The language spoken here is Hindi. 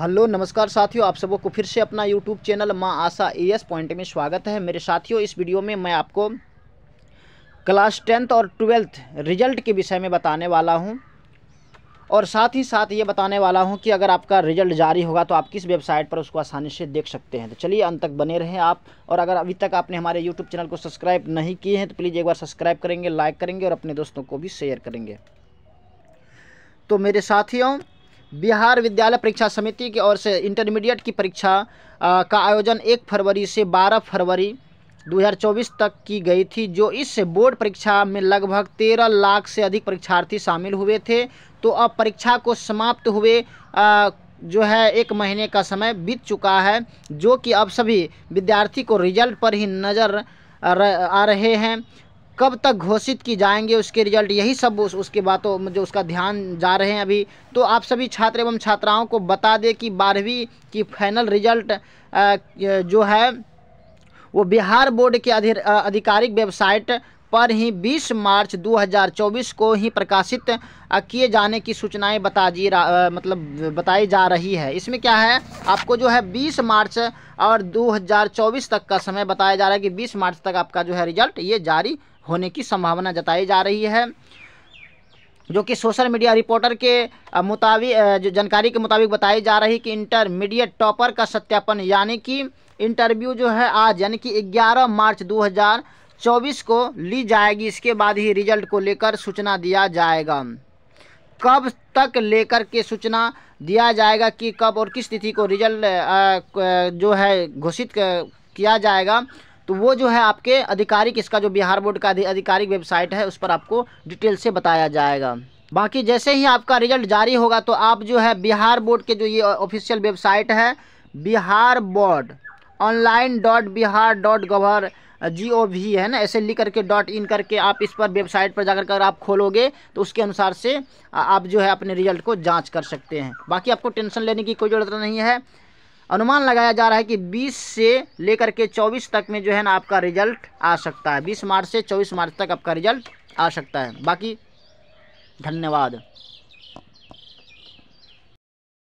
हेलो नमस्कार साथियों आप सबों को फिर से अपना यूट्यूब चैनल माँ आशा ए एस पॉइंट में स्वागत है मेरे साथियों इस वीडियो में मैं आपको क्लास टेंथ और ट्वेल्थ रिजल्ट के विषय में बताने वाला हूँ और साथ ही साथ ये बताने वाला हूँ कि अगर आपका रिजल्ट जारी होगा तो आप किस वेबसाइट पर उसको आसानी से देख सकते हैं तो चलिए अंत तक बने रहें आप और अगर अभी तक आपने हमारे यूट्यूब चैनल को सब्सक्राइब नहीं किए हैं तो प्लीज़ एक बार सब्सक्राइब करेंगे लाइक करेंगे और अपने दोस्तों को भी शेयर करेंगे तो मेरे साथियों बिहार विद्यालय परीक्षा समिति की ओर से इंटरमीडिएट की परीक्षा का आयोजन एक फरवरी से बारह फरवरी 2024 तक की गई थी जो इस बोर्ड परीक्षा में लगभग 13 लाख से अधिक परीक्षार्थी शामिल हुए थे तो अब परीक्षा को समाप्त हुए आ, जो है एक महीने का समय बीत चुका है जो कि अब सभी विद्यार्थी को रिजल्ट पर ही नज़र आ रहे हैं कब तक घोषित की जाएंगे उसके रिजल्ट यही सब उस, उसके बातों जो उसका ध्यान जा रहे हैं अभी तो आप सभी छात्र एवं छात्राओं को बता दें कि बारहवीं की फाइनल रिजल्ट जो है वो बिहार बोर्ड के अधिकारिक वेबसाइट पर ही 20 मार्च 2024 को ही प्रकाशित किए जाने की सूचनाएं बता जी मतलब बताई जा रही है इसमें क्या है आपको जो है 20 मार्च और 2024 तक का समय बताया जा रहा है कि 20 मार्च तक आपका जो है रिजल्ट ये जारी होने की संभावना जताई जा रही है जो कि सोशल मीडिया रिपोर्टर के मुताबिक जो जानकारी के मुताबिक बताई जा रही कि इंटरमीडिएट टॉपर का सत्यापन यानी कि इंटरव्यू जो है आज यानी कि 11 मार्च चौबीस को ली जाएगी इसके बाद ही रिजल्ट को लेकर सूचना दिया जाएगा कब तक लेकर के सूचना दिया जाएगा कि कब और किस तिथि को रिजल्ट जो है घोषित किया जाएगा तो वो जो है आपके आधिकारिक इसका जो बिहार बोर्ड का आधिकारिक वेबसाइट है उस पर आपको डिटेल से बताया जाएगा बाकी जैसे ही आपका रिजल्ट जारी होगा तो आप जो है बिहार बोर्ड के जो ये ऑफिशियल वेबसाइट है Bihar board online dot Bihar dot gov G O V है ना ऐसे लिख करके डॉट इन करके आप इस पर वेबसाइट पर जाकर अगर आप खोलोगे तो उसके अनुसार से आप जो है अपने रिजल्ट को जाँच कर सकते हैं बाकी आपको टेंशन लेने की कोई ज़रूरत नहीं है अनुमान लगाया जा रहा है कि 20 से लेकर के 24 तक में जो है ना आपका रिजल्ट आ सकता है बीस मार्च से चौबीस मार्च तक आपका रिजल्ट आ सकता है बाकी धन्यवाद